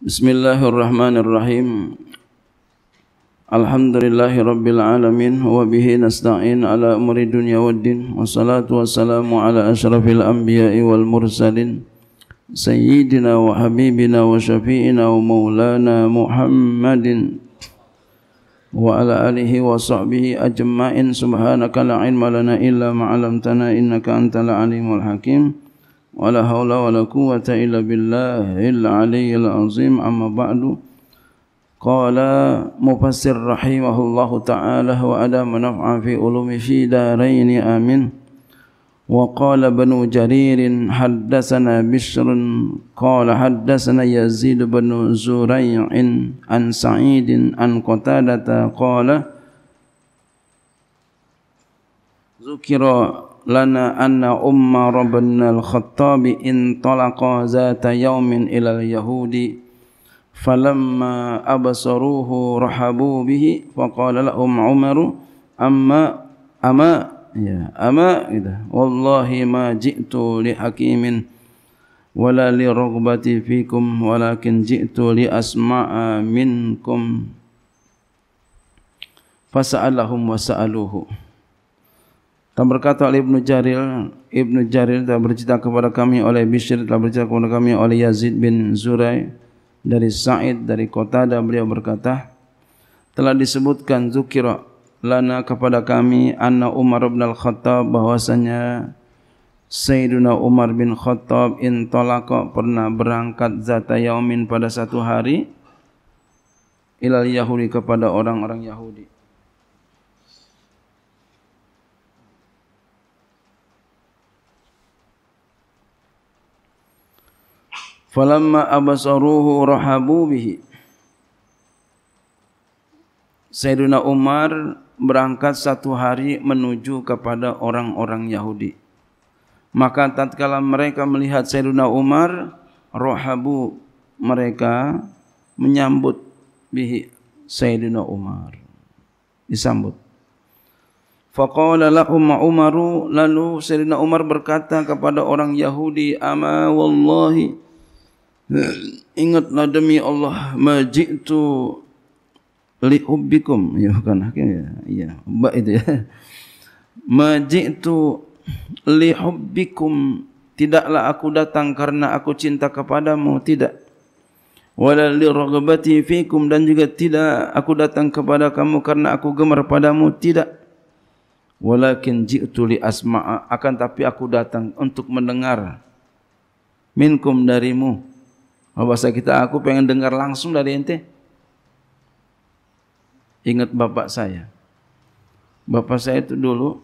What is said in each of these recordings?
Bismillahirrahmanirrahim. Alhamdulillahirrabbilalamin. Wa bihi nasta'in ala umri dunia waddin. din. Wassalatu wassalamu ala ashrafil anbiya'i wal mursalin. Sayyidina wa habibina wa syafi'ina wa maulana Muhammadin. Wa ala alihi wa sahbihi ajma'in subhanaka la lana illa ma'alamtana innaka antala alimul hakim. Alhamdulillahirrahmanirrahim. ولا حول ولا قوة إلا بالله العلي العظيم أما بعد قال مفسر رحمه الله تعالى وأدام نفعا في علوم في دارين آمين وقال بن جرير حدثنا بشر قال حدثنا يزيد بن زريع عن سعيد عن قتادة قال ذكر لنا أن عمر بن الخطاب انطلق ذات يوم إلى اليهود فلما أبصروه رحبوا به فقال لهم عمر أما أما يا أما إذا والله ما جئت لحكيم ولا لرغبة فيكم ولكن جئت لأسمع منكم فسألهم وسألوه dan berkata oleh Ibn Jaril, Ibn Jaril telah bercerita kepada kami oleh Bishr, telah bercerita kepada kami oleh Yazid bin Zuray dari Sa'id, dari kota, dan beliau berkata, telah disebutkan Zukira lana kepada kami anna Umar bin Al-Khattab bahwasanya Sayyiduna Umar bin Khattab in talaqa pernah berangkat zata yaumin pada satu hari ilal Yahudi kepada orang-orang Yahudi. فلما أبصروه رحبوا bihi. Sayyidina Umar berangkat satu hari menuju kepada orang-orang Yahudi. Maka tatkala mereka melihat Sayyidina Umar, rohabu mereka menyambut bihi Sayyidina Umar. Disambut. Faqala lahum Umaru lalu Sayyidina Umar berkata kepada orang Yahudi, "Ama wallahi ingatlah demi Allah majitu liubbikum ya bukan hakim ya ya mbak itu ya majitu lihubbikum tidaklah aku datang karena aku cinta kepadamu tidak wala liraghbati fikum dan juga tidak aku datang kepada kamu karena aku gemar padamu tidak walakin jitu li asma akan tapi aku datang untuk mendengar minkum darimu Oh, bahasa kita aku pengen dengar langsung dari ente ingat bapak saya bapak saya itu dulu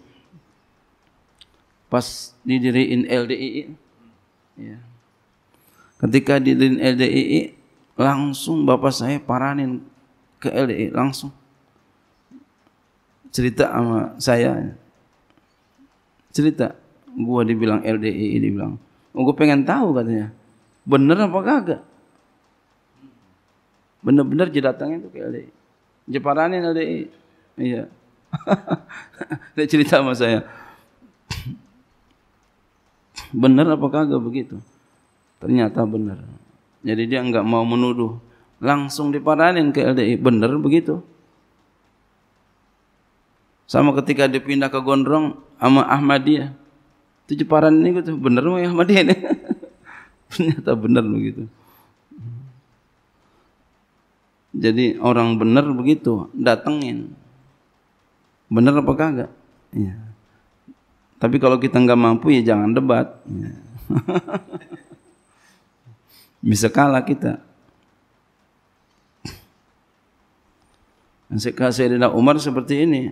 pas didiriin LDII ya. ketika didiriin LDII langsung bapak saya paranin ke LDII langsung cerita sama saya cerita gua dibilang LDII dibilang oh, pengen tahu katanya Bener apa kagak? Bener-bener je datang itu ke LDI. Jeparanin LDI. Iya. Dia cerita sama saya. Bener apa kagak begitu? Ternyata bener. Jadi dia enggak mau menuduh. Langsung diparanin ke LDI. Bener begitu. Sama ketika dipindah ke Gondrong sama Ahmadiyah. Itu jeparan ini. Bener mah Ahmadiyah ini. Ternyata benar begitu. Jadi orang benar begitu, datengin. Benar apa kagak? Ya. Tapi kalau kita enggak mampu ya jangan debat. Ya. Bisa kalah kita. Sekarang Sayyidina Umar seperti ini.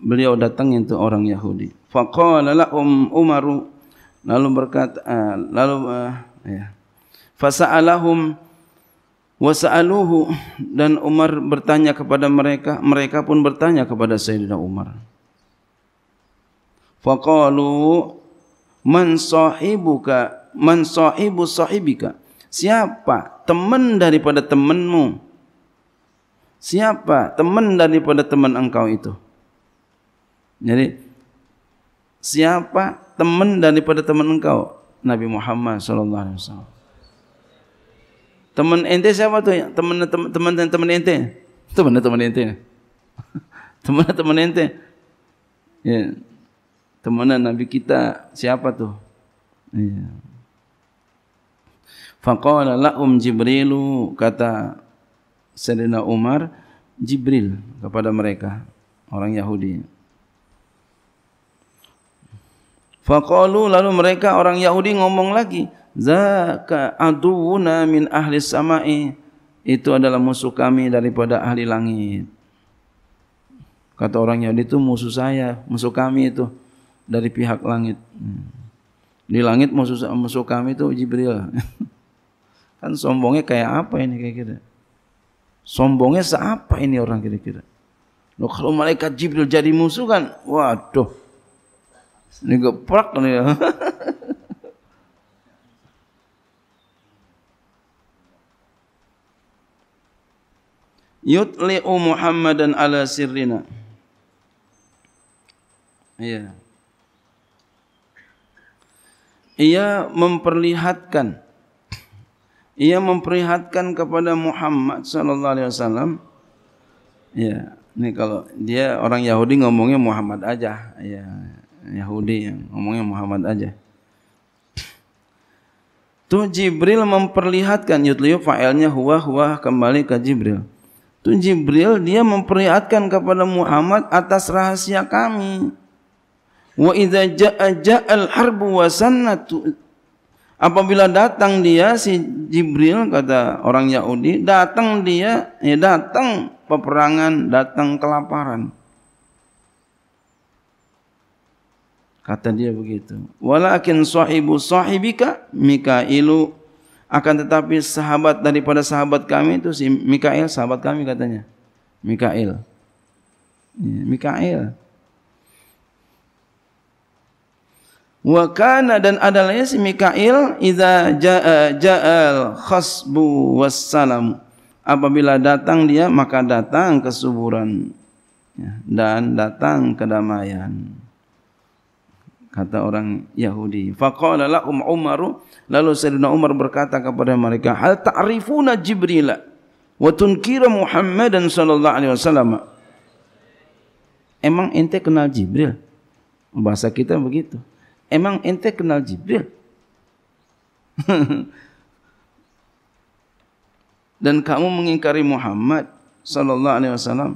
Beliau datang untuk orang Yahudi. Faqala la'um Umaru. Lalu berkata, uh, lalu uh, ya. Fasa'alahum wasa'aluhu dan Umar bertanya kepada mereka, mereka pun bertanya kepada Sayyidina Umar. Faqalu man sahibuka man sahibu sahibika siapa teman daripada temanmu siapa teman daripada teman engkau itu jadi siapa teman daripada teman engkau Nabi Muhammad sallallahu alaihi wasallam. Teman ente siapa tu? Teman teman teman teman ente. Teman teman ente. Teman teman ente. Ya. Teman Nabi kita siapa tu? Ya. Faqala um Jibrilu kata Sayyidina Umar Jibril kepada mereka orang Yahudi. Fakalu lalu mereka orang Yahudi ngomong lagi, zaka aduuna min ahli samai. Itu adalah musuh kami daripada ahli langit. Kata orang Yahudi itu musuh saya, musuh kami itu dari pihak langit. Hmm. Di langit musuh musuh kami itu Jibril. Kan sombongnya kayak apa ini kira-kira? Sombongnya seapa ini orang kira-kira? Loh, kalau malaikat Jibril jadi musuh kan, waduh. Ini geprak nih ya. Yutli'u Muhammadan ala sirrina. Iya. Ia memperlihatkan ia memperlihatkan kepada Muhammad sallallahu alaihi wasallam ya ini kalau dia orang Yahudi ngomongnya Muhammad aja ya, ya. Yahudi yang ngomongnya Muhammad aja. Tu Jibril memperlihatkan yutliu fa'ilnya huwa huwa kembali ke Jibril. Tu Jibril dia memperlihatkan kepada Muhammad atas rahasia kami. Wa idza ja'a ja'al harbu wa sanatu Apabila datang dia si Jibril kata orang Yahudi, datang dia, ya datang peperangan, datang kelaparan. Kata dia begitu. Walakin sahibu sahibika Mikailu akan tetapi sahabat daripada sahabat kami itu si Mikail sahabat kami katanya. Mikail. Ya, Mikail. Wa kana dan adalahnya si Mikail idza jaa jaal khasbu wassalam. Apabila datang dia maka datang kesuburan ya, dan datang kedamaian kata orang Yahudi. Faqala lahum Umar, lalu Sayyidina Umar berkata kepada mereka, "Hal ta'rifuna Jibril wa tunkira Muhammadan sallallahu alaihi wasallam?" Emang ente kenal Jibril? Bahasa kita begitu. Emang ente kenal Jibril? Dan kamu mengingkari Muhammad sallallahu alaihi wasallam?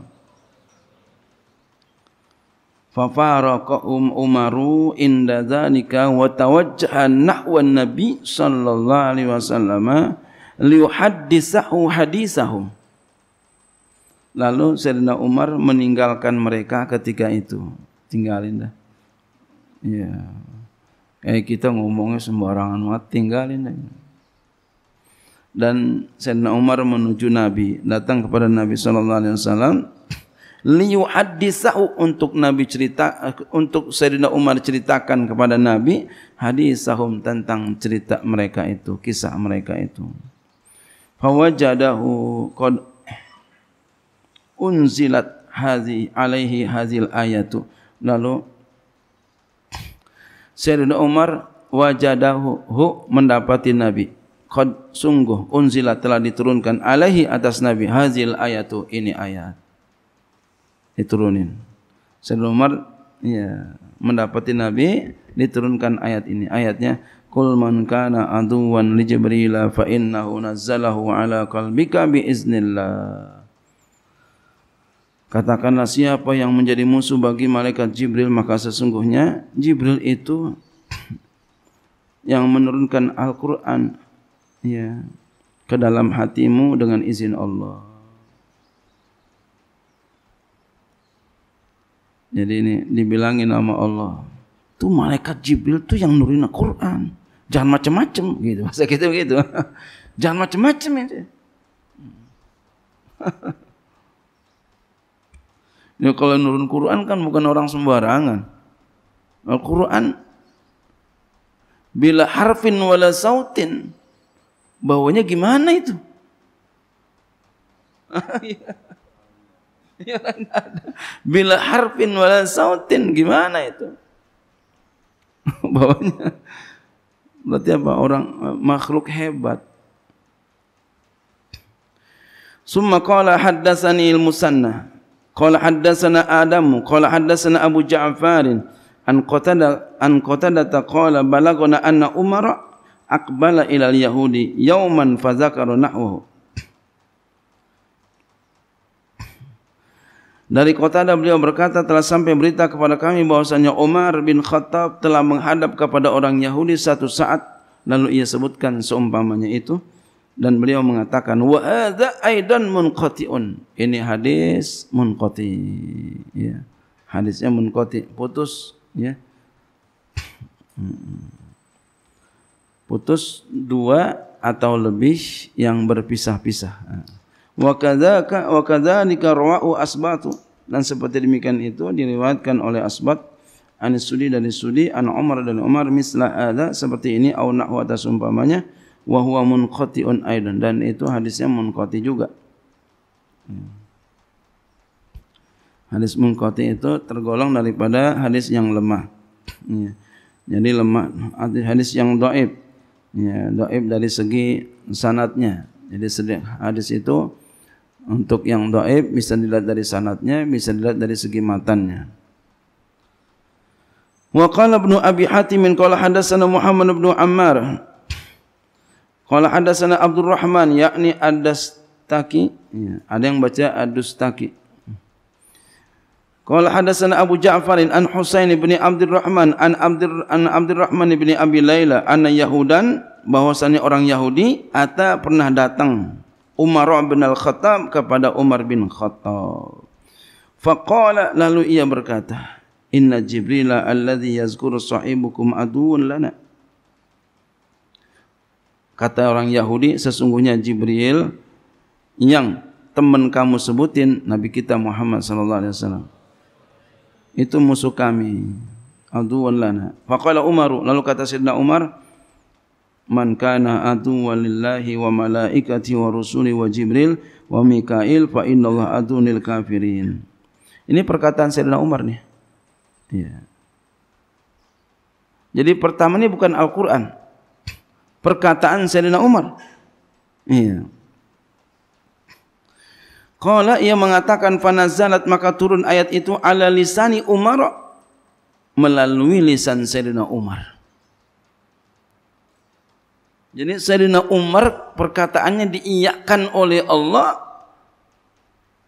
ففارقهم um عمر عند ذلك وتوجه نحو Nabi Sallallahu Alaihi Wasallam وسلم ليحدثه حديثهم Lalu Sayyidina Umar meninggalkan mereka ketika itu. Tinggalin dah. Ya. kayak eh, kita ngomongnya sembarangan banget, tinggalin dah. Dan Sayyidina Umar menuju Nabi, datang kepada Nabi sallallahu alaihi wasallam liu hadisahu untuk Nabi cerita untuk Sayyidina Umar ceritakan kepada Nabi hadisahum tentang cerita mereka itu kisah mereka itu fawajadahu qad unzilat hazi alaihi hazil ayatu lalu Sayyidina Umar wajadahu mendapati Nabi qad sungguh unzilat telah diturunkan alaihi atas Nabi hazil ayatu ini ayat diturunin. Sayyidina Umar ya, mendapati Nabi diturunkan ayat ini. Ayatnya, Kul man kana aduwan li Jibril fa innahu nazzalahu ala qalbika bi iznillah. Katakanlah siapa yang menjadi musuh bagi malaikat Jibril maka sesungguhnya Jibril itu yang menurunkan Al-Qur'an ya ke dalam hatimu dengan izin Allah. Jadi ini dibilangin sama Allah. tu malaikat Jibril tu yang nurunin Al-Qur'an. Jangan macam-macam gitu. Masa kita begitu. Jangan macam-macam ya, itu. Ya kalau nurun Quran kan bukan orang sembarangan. Al Quran bila harfin wala sautin bawanya gimana itu? Ya, Bila harfin wala sautin gimana itu? Bawanya. Berarti apa orang makhluk hebat. Summa qala haddatsani al-musanna. Qala haddatsana Adam, qala haddatsana Abu Ja'far an qatada an qatada taqala balaghana anna Umar aqbala ila al-yahudi yawman fa zakara nahwahu. Dari kota dan beliau berkata telah sampai berita kepada kami bahwasanya Umar bin Khattab telah menghadap kepada orang Yahudi satu saat lalu ia sebutkan seumpamanya itu dan beliau mengatakan wa hadza aidan munqatiun ini hadis munqati ya hadisnya munqati putus ya putus dua atau lebih yang berpisah-pisah wa kadzaka wa kadzalika rawahu asbatu dan seperti demikian itu diriwayatkan oleh asbat an sudi dari sudi an umar dari umar misla ada seperti ini au nahwa sumpamanya wa huwa munqatiun aidan dan itu hadisnya munqati juga hadis munqati itu tergolong daripada hadis yang lemah ya. jadi lemah hadis yang dhaif ya dhaif dari segi sanatnya jadi hadis itu untuk yang daib bisa dilihat dari sanatnya, bisa dilihat dari segi matanya. Wa qala ibn Abi Hatim qala hadatsana Muhammad ibn Ammar qala hadatsana Abdul Rahman yakni Ad-Dastaki ya, ada yang baca Ad-Dastaki Qala hadatsana Abu Ja'far an Husain ibn Abdul Rahman an Abdur an Abdul Rahman ibn Abi Laila anna Yahudan bahwasanya orang Yahudi ata pernah datang Umar bin Al-Khattab kepada Umar bin Khattab. Faqala lalu ia berkata, "Inna Jibril alladhi yazkuru sahibukum aduun lana." Kata orang Yahudi, sesungguhnya Jibril yang teman kamu sebutin Nabi kita Muhammad sallallahu alaihi wasallam itu musuh kami. Aduun lana. Faqala Umar, lalu kata Sayyidina Umar, man kana adu walillahi wa malaikati wa rusuli wa jibril wa mikail fa innallaha adunil kafirin. Ini perkataan Sayyidina Umar nih. Ya. Jadi pertama ini bukan Al-Qur'an. Perkataan Sayyidina Umar. Iya. Qala ia mengatakan fanazalat maka turun ayat itu ala lisani Umar melalui lisan Sayyidina Umar. Jadi Sayyidina Umar perkataannya diiyakan oleh Allah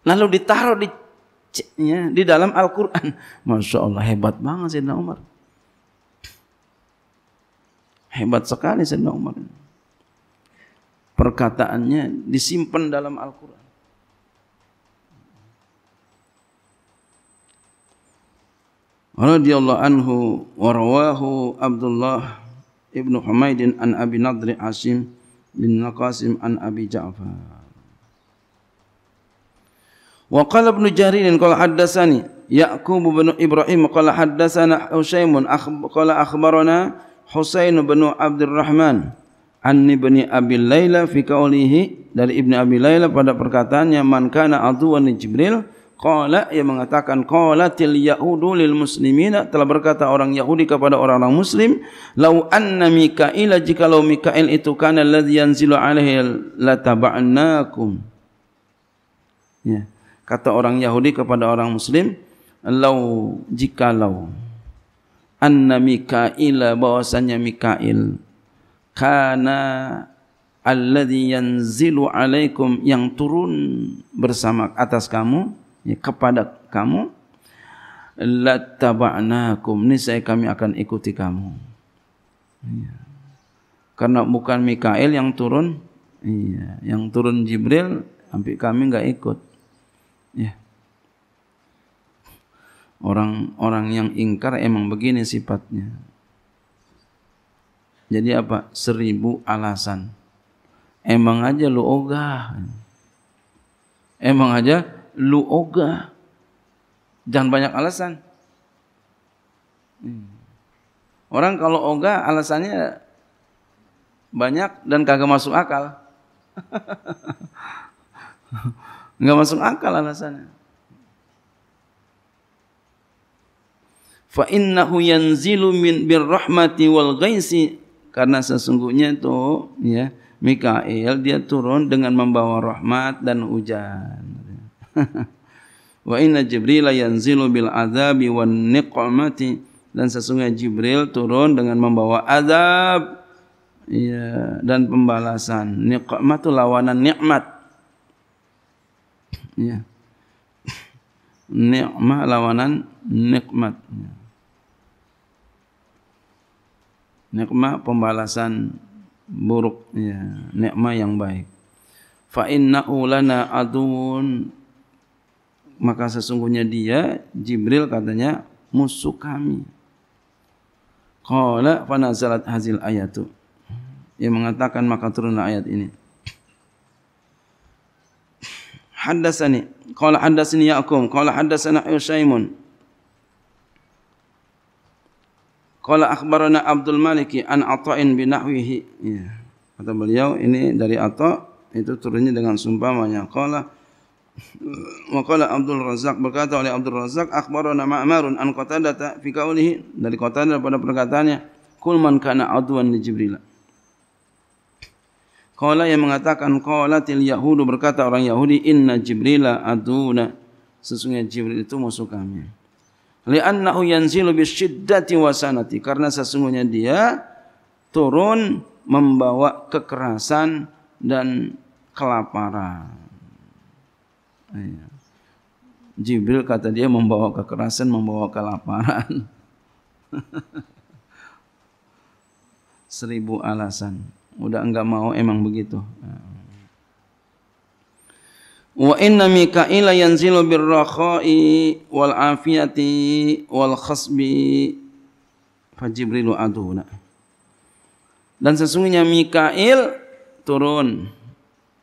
lalu ditaruh di ya, di dalam Al-Quran. Masya Allah hebat banget Sayyidina Umar. Hebat sekali Sayyidina Umar. Perkataannya disimpan dalam Al-Quran. Radiyallahu anhu warawahu Abdullah Abdullah Ibnu Humaidin an Abi Nadri Asim bin Naqasim an Abi Ja'far. Wa qala Ibnu Jarir qala haddatsani Ya'qub bin Ibrahim qala haddatsana Husaim qala akhbarana Husain bin Abdul Rahman an ibni Abi Laila fi qawlihi dari Ibnu Abi Laila pada perkataannya man kana adwan Jibril Qala ia mengatakan qalatil yahudu lil muslimina telah berkata orang Yahudi kepada orang-orang muslim lau anna mikail jika lau mikail itu kana alladhi yanzilu alaihi latab'anakum ya kata orang Yahudi kepada orang muslim lau jika lau anna mikail bahwasanya mikail kana alladhi yanzilu alaikum yang turun bersama atas kamu Ya, kepada kamu lattaba'nakum ni saya kami akan ikuti kamu ya. karena bukan Mikail yang turun iya yang turun Jibril sampai kami enggak ikut ya orang-orang yang ingkar emang begini sifatnya jadi apa seribu alasan emang aja lu ogah emang aja lu ogah. Jangan banyak alasan. Hmm. Orang kalau ogah alasannya banyak dan kagak masuk akal. Enggak masuk akal alasannya. Fa innahu yanzilu min rahmati wal ghaisi karena sesungguhnya itu ya Mikail dia turun dengan membawa rahmat dan hujan. Wa inna Jibril yanzilu bil azabi wan niqmati dan sesungguhnya Jibril turun dengan membawa azab ya, dan pembalasan. Niqmat itu lawanan nikmat. Ya. Nikmat lawanan nikmat. Nikmat pembalasan buruk ya, nikmat yang baik. Fa innahu lana adun maka sesungguhnya dia Jibril katanya musuh kami. Qala fa nazalat hazil ayatu. Ia mengatakan maka turunlah ayat ini. Haddatsani qala haddatsani yakum qala haddatsana Usaimun. Qala akhbarana Abdul Maliki an Atha'in bin Nahwihi. Ya. Kata beliau ini dari Atha' itu turunnya dengan sumpamanya. Qala Makalah Abdul Razak berkata oleh Abdul Razak nama Ma'marun an Qatadah fi qaulihi dari Qatadah pada perkataannya kulman karena aduan adwan li Jibril. Qala yang mengatakan qalatil yahudu berkata orang Yahudi inna Jibril aduna sesungguhnya Jibril itu musuh kami. Li'annahu yanzilu bi syiddati wa sanati karena sesungguhnya dia turun membawa kekerasan dan kelaparan. Jibril kata dia membawa kekerasan, membawa kelaparan. Seribu alasan. Udah enggak mau emang begitu. Wa inna Mikaila yanzilu birrakhai wal afiyati wal khasbi fa aduna. Dan sesungguhnya Mikail turun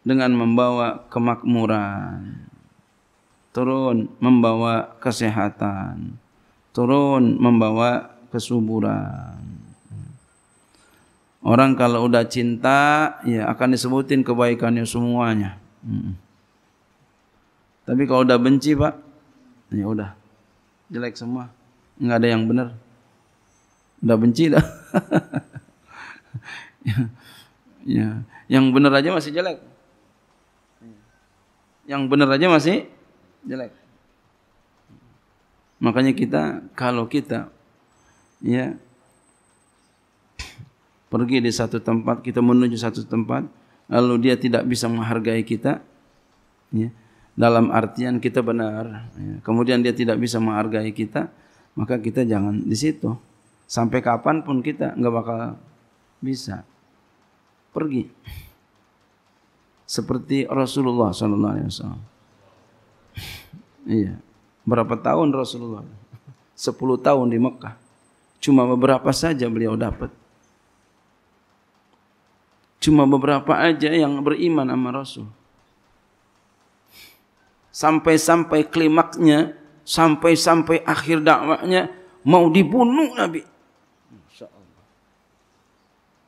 dengan membawa kemakmuran. turun membawa kesehatan, turun membawa kesuburan. Orang kalau udah cinta, ya akan disebutin kebaikannya semuanya. Hmm. Tapi kalau udah benci, Pak, ya udah jelek semua, nggak ada yang benar. Udah benci dah. Ya. ya, yang benar aja masih jelek. Yang benar aja masih jelek. Makanya kita kalau kita ya pergi di satu tempat, kita menuju satu tempat, lalu dia tidak bisa menghargai kita, ya, dalam artian kita benar, ya, kemudian dia tidak bisa menghargai kita, maka kita jangan di situ. Sampai kapan pun kita enggak bakal bisa pergi. Seperti Rasulullah sallallahu alaihi wasallam. Iya. Berapa tahun Rasulullah? Sepuluh tahun di Mekah. Cuma beberapa saja beliau dapat. Cuma beberapa aja yang beriman sama Rasul. Sampai-sampai klimaknya, sampai-sampai akhir dakwahnya mau dibunuh Nabi.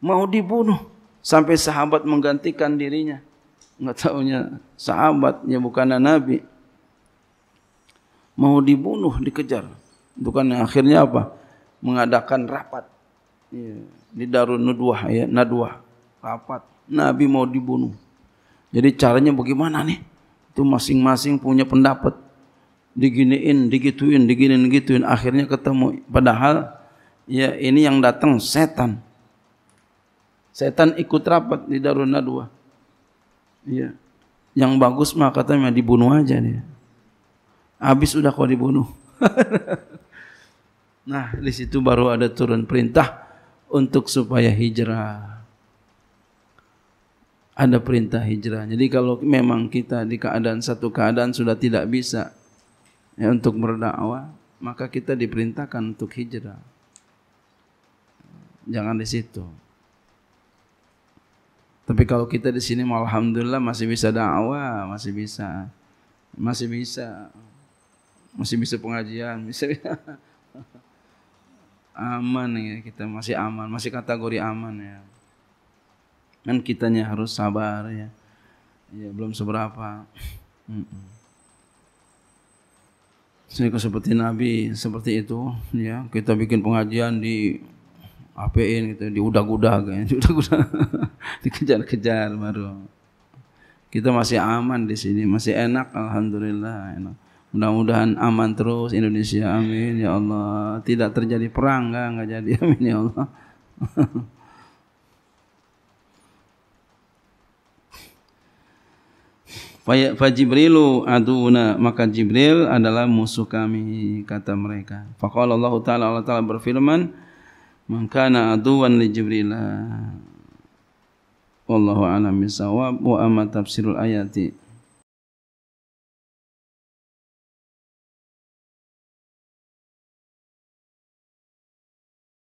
Mau dibunuh sampai sahabat menggantikan dirinya. Enggak tahunya sahabatnya bukan Nabi mau dibunuh dikejar itu kan akhirnya apa mengadakan rapat ya, di Darun Nudwah ya Nadwah rapat Nabi mau dibunuh jadi caranya bagaimana nih itu masing-masing punya pendapat diginiin digituin diginiin gituin akhirnya ketemu padahal ya ini yang datang setan setan ikut rapat di Darun Nadwah ya yang bagus mah katanya dibunuh aja nih Habis udah kau dibunuh. nah, di situ baru ada turun perintah untuk supaya hijrah. Ada perintah hijrah. Jadi kalau memang kita di keadaan satu keadaan sudah tidak bisa ya, untuk berdakwah, maka kita diperintahkan untuk hijrah. Jangan di situ. Tapi kalau kita di sini alhamdulillah masih bisa dakwah, masih bisa masih bisa masih bisa pengajian, bisa aman ya kita masih aman, masih kategori aman ya. Kan kitanya harus sabar ya. Ya belum seberapa. Saya so, seperti Nabi seperti itu ya kita bikin pengajian di apain gitu di udah-udah ya. di udah-udah dikejar-kejar baru kita masih aman di sini masih enak alhamdulillah enak. Mudah-mudahan aman terus Indonesia. Amin ya Allah. Tidak terjadi perang enggak ya, enggak jadi. Amin ya Allah. Fa Jibrilu aduna maka Jibril adalah musuh kami kata mereka. Faqala Allah taala Allah taala berfirman Maka kana aduwan li Jibril. Wallahu a'lam bisawab wa amma tafsirul ayati.